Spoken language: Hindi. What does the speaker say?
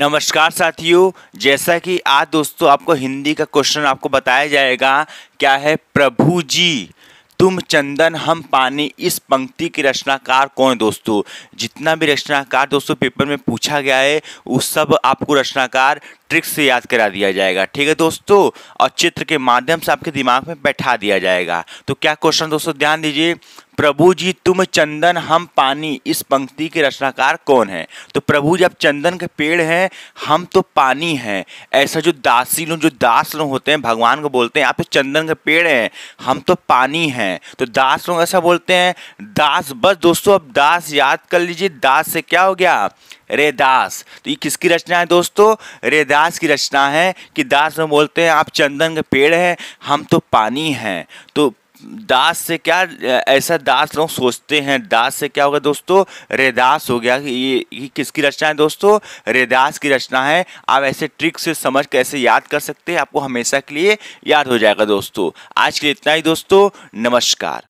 नमस्कार साथियों जैसा कि आज दोस्तों आपको हिंदी का क्वेश्चन आपको बताया जाएगा क्या है प्रभु जी तुम चंदन हम पानी इस पंक्ति की रचनाकार कौन है दोस्तों जितना भी रचनाकार दोस्तों पेपर में पूछा गया है उस सब आपको रचनाकार ट्रिक्स से याद करा दिया जाएगा ठीक है दोस्तों और चित्र के माध्यम से आपके दिमाग में बैठा दिया जाएगा तो क्या क्वेश्चन दोस्तों ध्यान दीजिए प्रभु जी तुम चंदन हम पानी इस पंक्ति के रचनाकार कौन है तो प्रभु जी आप चंदन के पेड़ हैं हम तो पानी हैं ऐसा जो दासी लोग जो दास लोग होते हैं भगवान को बोलते हैं आप तो चंदन के पेड़ हैं हम तो पानी हैं तो दास लोग ऐसा बोलते हैं दास बस दोस्तों अब दास याद कर लीजिए दास से क्या हो गया रेदास तो ये किसकी रचना है दोस्तों रेदास दास की रचना है कि दास में बोलते हैं आप चंदन के पेड़ हैं हम तो पानी हैं तो दास से क्या ऐसा दास लोग सोचते हैं दास से क्या होगा दोस्तों रेदास हो गया ये, ये किसकी रचना है दोस्तों रेदास की रचना है आप ऐसे ट्रिक से समझ कैसे ऐसे याद कर सकते हैं आपको हमेशा के लिए याद हो जाएगा दोस्तों आज के लिए इतना ही दोस्तों नमस्कार